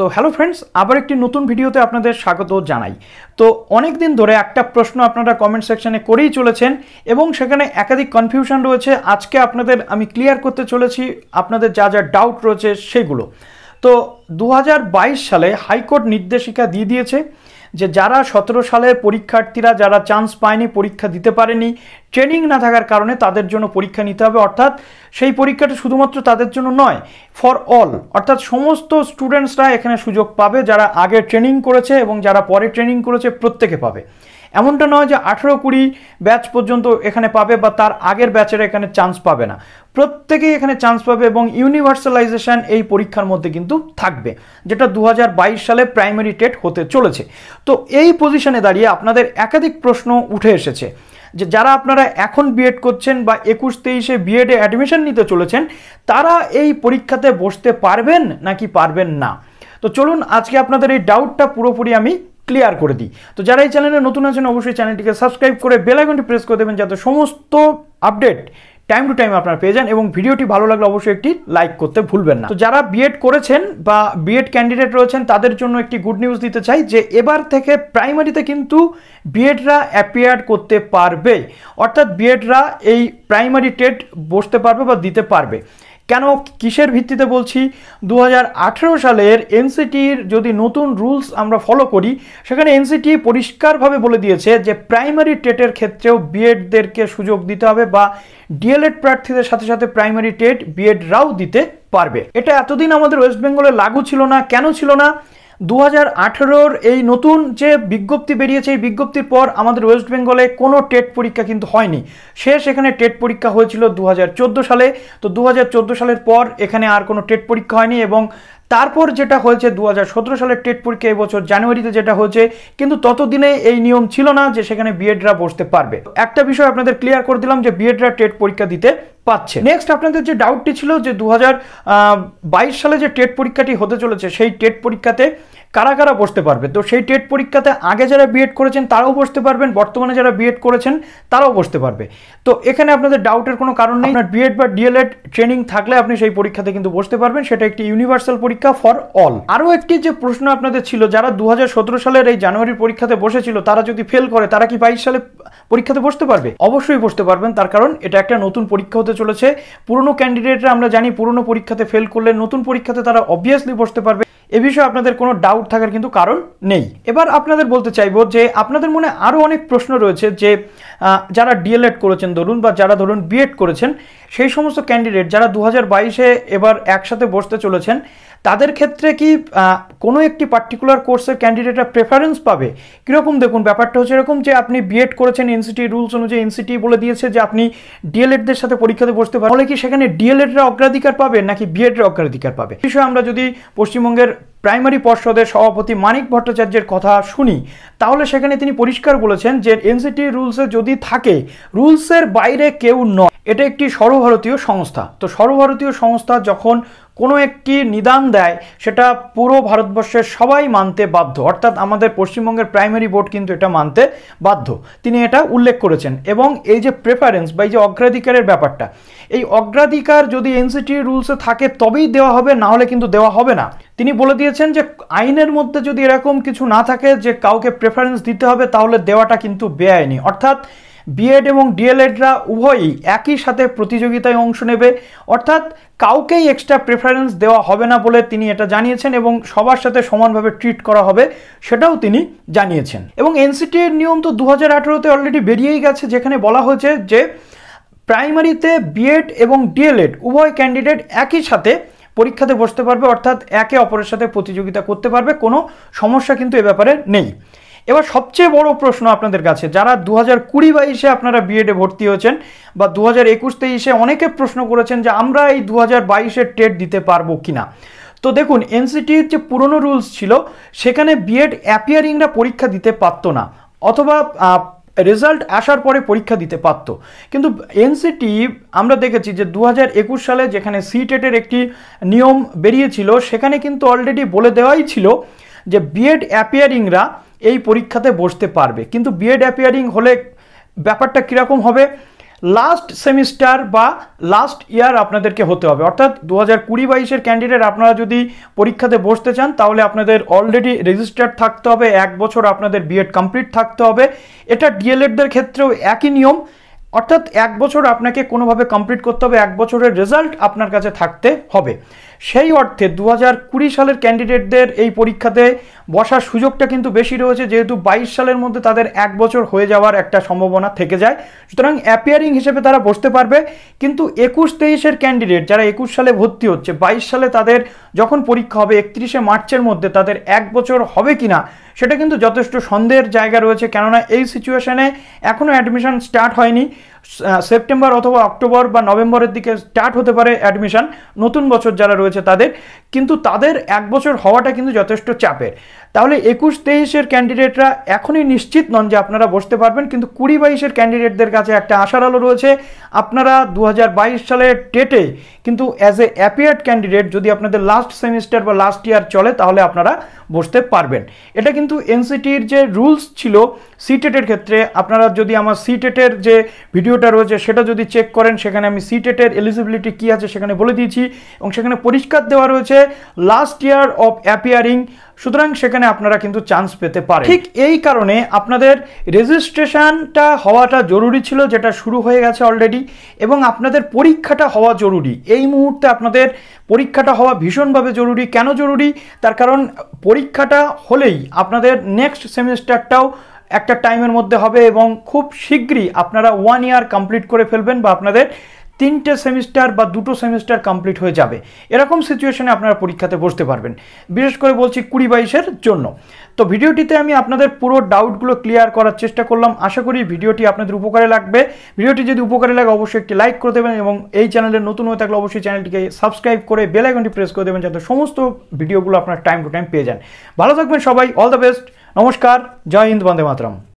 তো hello friends আবার একটি নতুন ভিডিওতে আপনাদের স্বাগত জানাই তো অনেক দিন ধরে একটা প্রশ্ন আপনারা কমেন্ট সেকশানে করেই চলেছেন এবং সেখানে একাধিক কনফিউশন রয়েছে আজকে আপনাদের আমি ক্লিয়ার করতে চলেছি আপনাদের যা যা ডাউট রয়েছে সেগুলো তো দু সালে হাইকোর্ট নির্দেশিকা দিয়ে দিয়েছে যে যারা সতেরো সালের পরীক্ষার্থীরা যারা চান্স পায়নি পরীক্ষা দিতে পারেনি ট্রেনিং না থাকার কারণে তাদের জন্য পরীক্ষা নিতে হবে অর্থাৎ সেই পরীক্ষাটা শুধুমাত্র তাদের জন্য নয় ফর অল অর্থাৎ সমস্ত স্টুডেন্টসরা এখানে সুযোগ পাবে যারা আগে ট্রেনিং করেছে এবং যারা পরে ট্রেনিং করেছে প্রত্যেকে পাবে এমনটা নয় যে আঠেরো কুড়ি ব্যাচ পর্যন্ত এখানে পাবে বা তার আগের ব্যাচেরা এখানে চান্স পাবে না প্রত্যেকেই এখানে চান্স পাবে এবং ইউনিভার্সালাইজেশন এই পরীক্ষার মধ্যে কিন্তু থাকবে যেটা দু সালে প্রাইমারি টেট হতে চলেছে তো এই পজিশনে দাঁড়িয়ে আপনাদের একাধিক প্রশ্ন উঠে এসেছে যে যারা আপনারা এখন বিএড করছেন বা একুশ তেইশে বিএডে অ্যাডমিশন নিতে চলেছেন তারা এই পরীক্ষাতে বসতে পারবেন নাকি পারবেন না তো চলুন আজকে আপনাদের এই ডাউটটা পুরোপুরি আমি ক্লিয়ার করে দিই তো যারা এই চ্যানেলে নতুন আছেন অবশ্যই চ্যানেলটিকে সাবস্ক্রাইব করে বেলাইকনটি প্রেস করে দেবেন যাতে সমস্ত আপডেট টাইম টু টাইম আপনারা পেয়ে যান এবং ভিডিওটি ভালো লাগলে অবশ্যই একটি লাইক করতে ভুলবেন না তো যারা বিএড করেছেন বা বিএড ক্যান্ডিডেট রয়েছেন তাদের জন্য একটি গুড নিউজ দিতে চাই যে এবার থেকে প্রাইমারিতে কিন্তু বিএডরা অ্যাপিয়ার করতে পারবে অর্থাৎ বিএডরা এই প্রাইমারি টেট বসতে পারবে বা দিতে পারবে কেন কিসের ভিত্তিতে বলছি দু সালের এনসিটির যদি নতুন রুলস আমরা ফলো করি সেখানে এনসিটি পরিষ্কারভাবে বলে দিয়েছে যে প্রাইমারি টেটের ক্ষেত্রেও বিএডদেরকে সুযোগ দিতে হবে বা ডিএলএড প্রার্থীদের সাথে সাথে প্রাইমারি টেট বিএডরাও দিতে পারবে এটা এতদিন আমাদের ওয়েস্ট বেঙ্গলে লাগু ছিল না কেন ছিল না দু হাজার এই নতুন যে বিজ্ঞপ্তি বেরিয়েছে এই বিজ্ঞপ্তির পর আমাদের ওয়েস্ট বেঙ্গলে কোনো টেট পরীক্ষা কিন্তু হয়নি শেষ এখানে টেট পরীক্ষা হয়েছিল দু সালে তো দু সালের পর এখানে আর কোনো টেট পরীক্ষা হয়নি এবং তারপর যেটা হয়েছে দু সালের টেট পরীক্ষা এবছর জানুয়ারিতে যেটা হয়েছে কিন্তু ততদিনে এই নিয়ম ছিল না যে সেখানে বিএডরা বসতে পারবে একটা বিষয় আপনাদের ক্লিয়ার করে দিলাম যে বিএডরা টেট পরীক্ষা দিতে পাচ্ছে নেক্সট আপনাদের যে ডাউটটি ছিল যে দু সালে যে টেট পরীক্ষাটি হতে চলেছে সেই টেট পরীক্ষাতে কারা কারা বসতে পারবে তো সেই টেট পরীক্ষাতে আগে যারা বিএড করেছেন তারাও বসতে পারবেন বর্তমানে যারা বিএড করেছেন তারাও বসতে পারবে তো এখানে আপনাদের ডাউটের কোনো কারণ নেই বিএড বা ডিএলএড ট্রেনিং থাকলে আপনি সেই পরীক্ষাতে কিন্তু বসতে পারবেন সেটা একটি ইউনিভার্সাল পরীক্ষা ফর অল আরও একটি যে প্রশ্ন আপনাদের ছিল যারা দু সালের এই জানুয়ারির পরীক্ষাতে বসেছিল তারা যদি ফেল করে তারা কি বাইশ সালে পরীক্ষাতে বসতে পারবে অবশ্যই বসতে পারবেন তার কারণ এটা একটা নতুন পরীক্ষা হতে চলেছে পুরনো ক্যান্ডিডেটরা আমরা জানি পুরনো পরীক্ষাতে ফেল করলে নতুন পরীক্ষাতে তারা অবভিয়াসলি বসতে পারবে এ বিষয়ে আপনাদের কোনো ডাউট থাকার কিন্তু কারণ নেই এবার আপনাদের বলতে চাইবো যে আপনাদের মনে আরও অনেক প্রশ্ন রয়েছে যে যারা ডিএলএড করেছেন ধরুন বা যারা ধরুন বিএড করেছেন সেই সমস্ত ক্যান্ডিডেট যারা দু হাজার বাইশে এবার একসাথে বসতে চলেছেন তাদের ক্ষেত্রে কি কোনো একটি পার্টিকুলার কোর্সের ক্যান্ডিডেটরা প্রেফারেন্স পাবে কীরকম দেখুন ব্যাপারটা হচ্ছে এরকম যে আপনি বিএড করেছেন এনসিটি রুলস অনুযায়ী এনসিটি বলে দিয়েছে যে আপনি ডিএলএডদের সাথে পরীক্ষাতে বসতে পারেন তাহলে কি সেখানে ডিএলএডরা অগ্রাধিকার পাবে নাকি বিএডরা অগ্রাধিকার পাবে বিষয়ে আমরা যদি পশ্চিমবঙ্গের প্রাইমারি পর্ষদের সভাপতি মানিক ভট্টাচার্যের কথা শুনি তাহলে সেখানে তিনি পরিষ্কার বলেছেন যে এনসিটি রুলসে যদি থাকে রুলসের বাইরে কেউ নয় এটা একটি সর্বভারতীয় সংস্থা তো সর্বভারতীয় সংস্থা যখন কোনো একটি নিদান দেয় সেটা পুরো ভারতবর্ষের সবাই মানতে বাধ্য অর্থাৎ আমাদের পশ্চিমবঙ্গের প্রাইমারি বোর্ড কিন্তু এটা মানতে বাধ্য তিনি এটা উল্লেখ করেছেন এবং এই যে প্রেফারেন্স বা এই যে অগ্রাধিকারের ব্যাপারটা এই অগ্রাধিকার যদি এনসিটি রুলসে থাকে তবেই দেওয়া হবে না হলে কিন্তু দেওয়া হবে না তিনি বলে দিয়েছেন যে আইনের মধ্যে যদি এরকম কিছু না থাকে যে কাউকে প্রেফারেন্স দিতে হবে তাহলে দেওয়াটা কিন্তু বেআইনি অর্থাৎ বিএড এবং ডিএলএডরা উভয়ই একই সাথে প্রতিযোগিতায় অংশ নেবে অর্থাৎ কাউকেই এক্সট্রা প্রেফারেন্স দেওয়া হবে না বলে তিনি এটা জানিয়েছেন এবং সবার সাথে সমানভাবে ট্রিট করা হবে সেটাও তিনি জানিয়েছেন এবং এনসিটির নিয়ম তো দু হাজার আঠেরোতে অলরেডি বেরিয়েই গেছে যেখানে বলা হয়েছে যে প্রাইমারিতে বিএড এবং ডিএলএড উভয় ক্যান্ডিডেট একই সাথে পরীক্ষাতে বসতে পারবে অর্থাৎ একে অপরের সাথে প্রতিযোগিতা করতে পারবে কোনো সমস্যা কিন্তু এ ব্যাপারে নেই এবার সবচেয়ে বড় প্রশ্ন আপনাদের কাছে যারা দু হাজার কুড়ি বাইশে আপনারা বিএডে ভর্তি হয়েছেন বা দু হাজার একুশ তেইশে অনেকে প্রশ্ন করেছেন যে আমরা এই দু হাজার বাইশে টেট দিতে পারবো কি না তো দেখুন এনসিটির যে পুরনো রুলস ছিল সেখানে বিএড অ্যাপিয়ারিংরা পরীক্ষা দিতে পারতো না অথবা রেজাল্ট আসার পরে পরীক্ষা দিতে পারত কিন্তু এনসিটি আমরা দেখেছি যে দু সালে যেখানে সিটেটের একটি নিয়ম বেরিয়েছিল সেখানে কিন্তু অলরেডি বলে দেওয়াই ছিল যে বিএড অ্যাপিয়ারিংরা এই পরীক্ষাতে বসতে পারবে কিন্তু বিএড অ্যাপিয়ারিং হলে ব্যাপারটা কীরকম হবে লাস্ট সেমিস্টার বা লাস্ট ইয়ার আপনাদেরকে হতে হবে অর্থাৎ দু হাজার কুড়ি বাইশের ক্যান্ডিডেট আপনারা যদি পরীক্ষাতে বসতে চান তাহলে আপনাদের অলরেডি রেজিস্টার্ড থাকতে হবে এক বছর আপনাদের বিএড কমপ্লিট থাকতে হবে এটা ডিএলএডদের ক্ষেত্রেও একই নিয়ম অর্থাৎ এক বছর আপনাকে কোনোভাবে কমপ্লিট করতে হবে এক বছরের রেজাল্ট আপনার কাছে থাকতে হবে সেই অর্থে দু সালের ক্যান্ডিডেটদের এই পরীক্ষাতে বসার সুযোগটা কিন্তু বেশি রয়েছে যেহেতু বাইশ সালের মধ্যে তাদের এক বছর হয়ে যাওয়ার একটা সম্ভাবনা থেকে যায় সুতরাং অ্যাপিয়ারিং হিসেবে তারা বসতে পারবে কিন্তু একুশ তেইশের ক্যান্ডিডেট যারা একুশ সালে ভর্তি হচ্ছে বাইশ সালে তাদের যখন পরীক্ষা হবে একত্রিশে মার্চের মধ্যে তাদের এক বছর হবে কি না সেটা কিন্তু যথেষ্ট সন্দেহের জায়গা রয়েছে কেননা এই সিচুয়েশানে এখনও অ্যাডমিশন স্টার্ট হয়নি সেপ্টেম্বর অথবা অক্টোবর বা নভেম্বরের দিকে স্টার্ট হতে পারে অ্যাডমিশন নতুন বছর যারা রয়েছে রয়েছে তাদের কিন্তু তাদের এক বছর হওয়াটা কিন্তু যথেষ্ট চাপের তাহলে একুশ তেইশের ক্যান্ডিডেটরা এখনই নিশ্চিত নন যে আপনারা বসতে পারবেন কিন্তু কুড়ি বাইশের ক্যান্ডিডেটদের কাছে একটা আশার আলো রয়েছে আপনারা দু সালের টেটে কিন্তু অ্যাজ এ অ্যাপিয়ার্ড ক্যান্ডিডেট যদি আপনাদের লাস্ট সেমিস্টার বা লাস্ট ইয়ার চলে তাহলে আপনারা বসতে পারবেন এটা কিন্তু এনসিটির যে রুলস ছিল সিটেটের e ক্ষেত্রে আপনারা যদি আমার সিটেটের e যে ভিডিওটা রয়েছে সেটা যদি চেক করেন সেখানে আমি সিটেটের এলিজিবিলিটি কী আছে সেখানে বলে দিয়েছি এবং সেখানে পরিষ্কার দেওয়া রয়েছে লাস্ট ইয়ার অফ অ্যাপিয়ারিং সুতরাং সেখানে আপনারা কিন্তু চান্স পেতে পারেন ঠিক এই কারণে আপনাদের রেজিস্ট্রেশনটা হওয়াটা জরুরি ছিল যেটা শুরু হয়ে গেছে অলরেডি এবং আপনাদের পরীক্ষাটা হওয়া জরুরি এই মুহূর্তে আপনাদের পরীক্ষাটা হওয়া ভীষণভাবে জরুরি কেন জরুরি তার কারণ পরীক্ষাটা হলেই আপনাদের নেক্সট সেমিস্টারটাও একটা টাইমের মধ্যে হবে এবং খুব শীঘ্রই আপনারা ওয়ান ইয়ার কমপ্লিট করে ফেলবেন বা আপনাদের তিনটে সেমিস্টার বা দুটো সেমিস্টার কমপ্লিট হয়ে যাবে এরকম সিচুয়েশনে আপনারা পরীক্ষাতে বসতে পারবেন বিশেষ করে বলছি কুড়ি বাইশের জন্য তো ভিডিওটিতে আমি আপনাদের পুরো ডাউটগুলো ক্লিয়ার করার চেষ্টা করলাম আশা করি ভিডিওটি আপনাদের উপকারে লাগবে ভিডিওটি যদি উপকারে লাগে অবশ্যই একটি লাইক করে দেবেন এবং এই চ্যানেলে নতুন হয়ে থাকলে অবশ্যই চ্যানেলটিকে সাবস্ক্রাইব করে বেল আইকনটি প্রেস করে দেবেন যাতে সমস্ত ভিডিওগুলো আপনার টাইম টু টাইম পেয়ে যান ভালো থাকবেন সবাই অল দ্য বেস্ট নমস্কার জয় হিন্দ বন্দে মাতরম